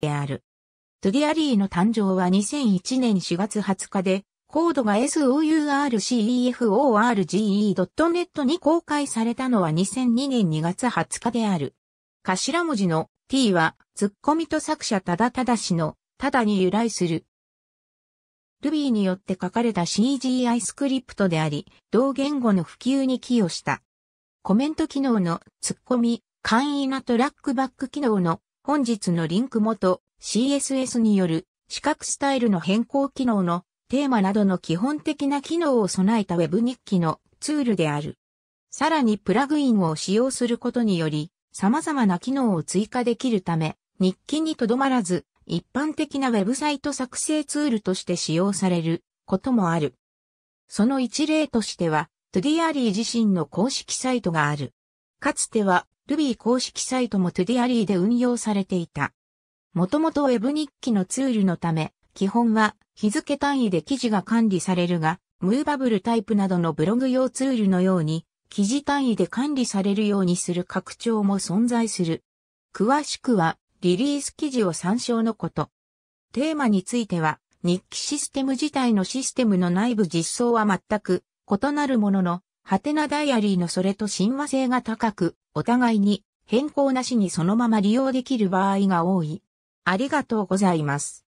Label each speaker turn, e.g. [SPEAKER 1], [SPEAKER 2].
[SPEAKER 1] である。トゥディアリーの誕生は2001年4月20日で、コードが sourcefforge.net に公開されたのは2002年2月20日である。頭文字の t は、ツッコミと作者ただただしの、ただに由来する。Ruby によって書かれた CGI スクリプトであり、同言語の普及に寄与した。コメント機能のツッコミ、簡易なトラックバック機能の本日のリンク元 CSS による四角スタイルの変更機能のテーマなどの基本的な機能を備えた Web 日記のツールである。さらにプラグインを使用することにより様々な機能を追加できるため日記にとどまらず一般的なウェブサイト作成ツールとして使用されることもある。その一例としては、トゥディアリー自身の公式サイトがある。かつては Ruby 公式サイトも Tudiary で運用されていた。もともと Web 日記のツールのため、基本は日付単位で記事が管理されるが、ムーバブルタイプなどのブログ用ツールのように、記事単位で管理されるようにする拡張も存在する。詳しくは、リリース記事を参照のこと。テーマについては、日記システム自体のシステムの内部実装は全く異なるものの、ハテナダイアリーのそれと親和性が高く、お互いに変更なしにそのまま利用できる場合が多い。ありがとうございます。